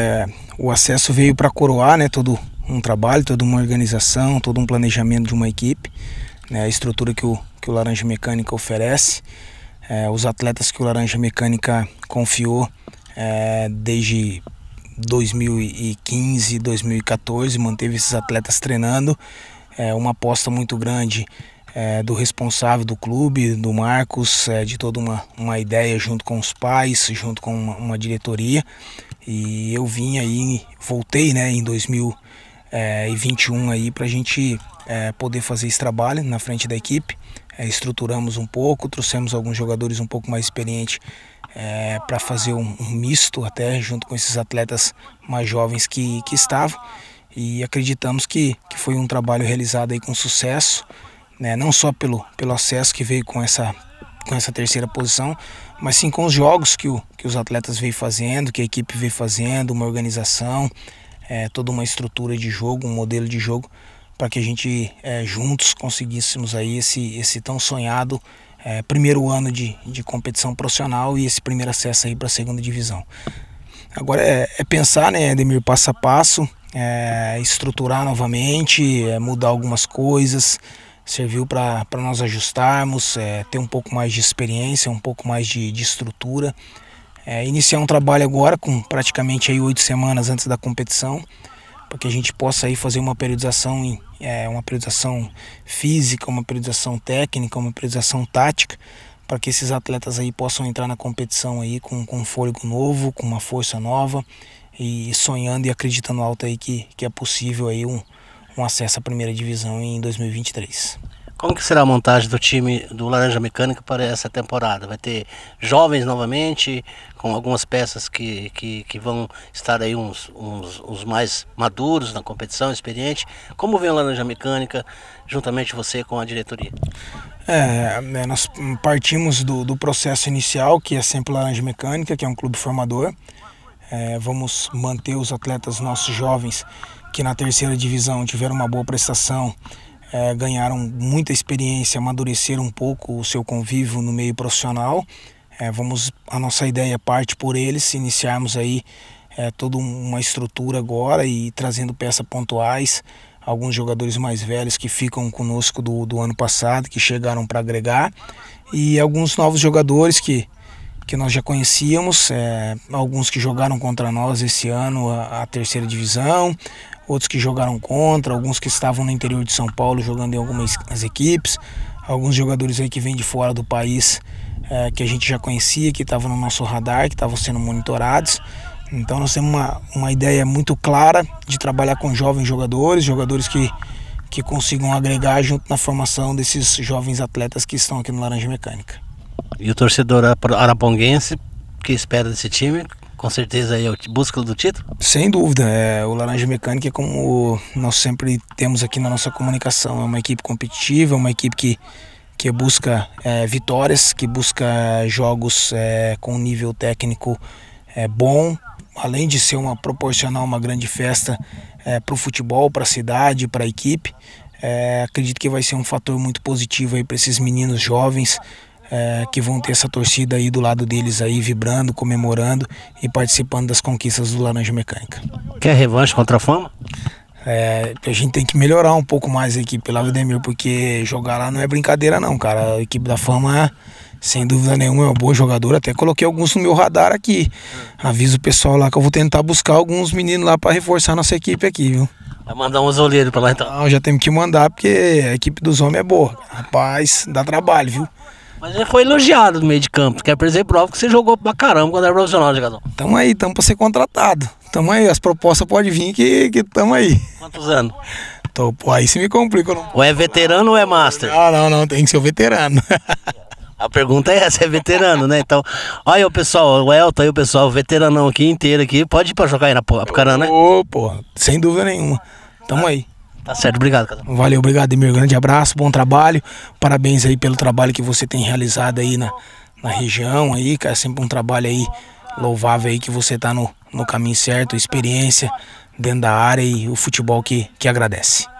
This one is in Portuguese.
É, o acesso veio para coroar né, todo um trabalho, toda uma organização, todo um planejamento de uma equipe, né, a estrutura que o, que o Laranja Mecânica oferece, é, os atletas que o Laranja Mecânica confiou é, desde 2015, 2014, manteve esses atletas treinando, é uma aposta muito grande é, do responsável do clube, do Marcos, é, de toda uma, uma ideia junto com os pais, junto com uma, uma diretoria. E eu vim aí, voltei né, em 2021 é, aí para a gente é, poder fazer esse trabalho na frente da equipe. É, estruturamos um pouco, trouxemos alguns jogadores um pouco mais experientes é, para fazer um, um misto até junto com esses atletas mais jovens que, que estavam. E acreditamos que, que foi um trabalho realizado aí com sucesso né? não só pelo, pelo acesso que veio com essa, com essa terceira posição, mas sim com os jogos que, o, que os atletas veio fazendo, que a equipe veio fazendo, uma organização, é, toda uma estrutura de jogo, um modelo de jogo, para que a gente é, juntos conseguíssemos aí esse, esse tão sonhado é, primeiro ano de, de competição profissional e esse primeiro acesso aí para a segunda divisão. Agora é, é, pensar, né, Edemir, passo a passo, é, estruturar novamente, é, mudar algumas coisas, serviu para nós ajustarmos, é, ter um pouco mais de experiência, um pouco mais de, de estrutura. É, iniciar um trabalho agora com praticamente aí oito semanas antes da competição, para que a gente possa aí fazer uma periodização, em, é, uma periodização física, uma periodização técnica, uma periodização tática, para que esses atletas aí possam entrar na competição aí com, com um fôlego novo, com uma força nova e sonhando e acreditando alto aí que, que é possível aí um, com acesso à primeira divisão em 2023. Como que será a montagem do time do Laranja Mecânica para essa temporada? Vai ter jovens novamente, com algumas peças que, que, que vão estar aí uns, uns, uns, mais maduros na competição, experiente. Como vem o Laranja Mecânica, juntamente você com a diretoria? É, é nós partimos do, do processo inicial, que é sempre Laranja Mecânica, que é um clube formador. É, vamos manter os atletas nossos jovens que na terceira divisão tiveram uma boa prestação, é, ganharam muita experiência, amadureceram um pouco o seu convívio no meio profissional. É, vamos, a nossa ideia parte por eles, iniciarmos aí é, toda uma estrutura agora e trazendo peças pontuais, alguns jogadores mais velhos que ficam conosco do, do ano passado, que chegaram para agregar, e alguns novos jogadores que, que nós já conhecíamos, é, alguns que jogaram contra nós esse ano a, a terceira divisão, outros que jogaram contra, alguns que estavam no interior de São Paulo jogando em algumas equipes, alguns jogadores aí que vêm de fora do país é, que a gente já conhecia, que estavam no nosso radar, que estavam sendo monitorados. Então nós temos uma, uma ideia muito clara de trabalhar com jovens jogadores, jogadores que, que consigam agregar junto na formação desses jovens atletas que estão aqui no Laranja Mecânica. E o torcedor araponguense, que espera desse time? com certeza aí é a busca do título? Sem dúvida, é, o Laranja Mecânica, é como nós sempre temos aqui na nossa comunicação, é uma equipe competitiva, é uma equipe que, que busca é, vitórias, que busca jogos é, com nível técnico é, bom, além de ser uma proporcional uma grande festa é, para o futebol, para a cidade, para a equipe. acredito que vai ser um fator muito positivo aí para esses meninos jovens é, que vão ter essa torcida aí do lado deles aí vibrando, comemorando e participando das conquistas do Laranja Mecânica. Quer revanche contra a fama? É, a gente tem que melhorar um pouco mais a equipe lá, Vladimir, porque jogar lá não é brincadeira não, cara. A equipe da fama, sem dúvida nenhuma, é uma boa jogadora. Até coloquei alguns no meu radar aqui. Aviso o pessoal lá que eu vou tentar buscar alguns meninos lá para reforçar nossa equipe aqui, viu? Vai mandar uns olheiros pra lá então? Não, já temos que mandar, porque a equipe dos homens é boa. Rapaz, dá trabalho, viu? Mas ele foi elogiado no meio de campo, quer dizer, prova que você jogou pra caramba quando era profissional, né, jogador. Tamo aí, tamo pra ser contratado. Tamo aí, as propostas podem vir que, que tamo aí. Quantos anos? Tô, pô, aí se me complica. Não... Ou é veterano ou é master? Não, ah, não, não, tem que ser o veterano. A pergunta é essa, é veterano, né? Então, olha o pessoal, o Elton aí, o pessoal, veteranão aqui inteiro aqui, pode ir pra jogar aí na Apucarana, né? Ô, pô, sem dúvida nenhuma. Tamo ah. aí. Tá certo, obrigado, cara Valeu, obrigado, Emir. Grande abraço, bom trabalho. Parabéns aí pelo trabalho que você tem realizado aí na, na região aí, cara. É sempre um trabalho aí louvável aí que você tá no, no caminho certo, experiência dentro da área e o futebol que, que agradece.